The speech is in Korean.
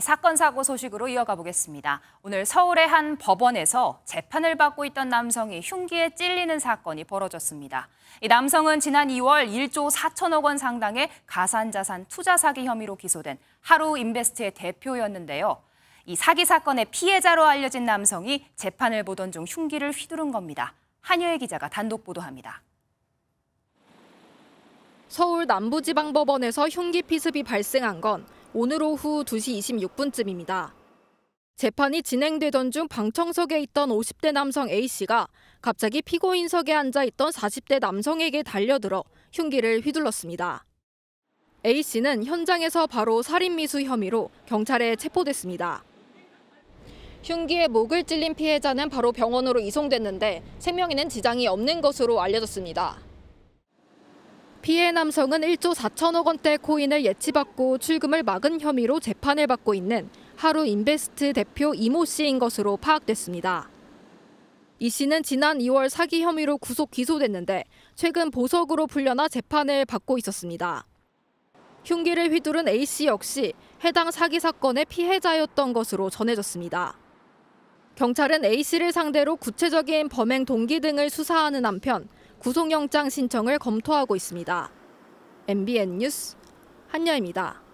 사건 사고 소식으로 이어가 보겠습니다. 오늘 서울의 한 법원에서 재판을 받고 있던 남성이 흉기에 찔리는 사건이 벌어졌습니다. 이 남성은 지난 2월 1조 4천억 원 상당의 가산자산 투자 사기 혐의로 기소된 하루 인베스트의 대표였는데요. 이 사기 사건의 피해자로 알려진 남성이 재판을 보던 중 흉기를 휘두른 겁니다. 한여혜 기자가 단독 보도합니다. 서울 남부지방법원에서 흉기 피습이 발생한 건 오늘 오후 2시 26분쯤입니다. 재판이 진행되던 중 방청석에 있던 50대 남성 A씨가 갑자기 피고인석에 앉아 있던 40대 남성에게 달려들어 흉기를 휘둘렀습니다. A씨는 현장에서 바로 살인미수 혐의로 경찰에 체포됐습니다. 흉기에 목을 찔린 피해자는 바로 병원으로 이송됐는데 생명에는 지장이 없는 것으로 알려졌습니다. 피해 남성은 1조 4천억 원대 코인을 예치받고 출금을 막은 혐의로 재판을 받고 있는 하루 인베스트 대표 이모 씨인 것으로 파악됐습니다. 이 씨는 지난 2월 사기 혐의로 구속 기소됐는데 최근 보석으로 풀려나 재판을 받고 있었습니다. 흉기를 휘두른 A 씨 역시 해당 사기 사건의 피해자였던 것으로 전해졌습니다. 경찰은 A 씨를 상대로 구체적인 범행 동기 등을 수사하는 한편 구속영장 신청을 검토하고 있습니다. MBN 뉴스 한여입니다.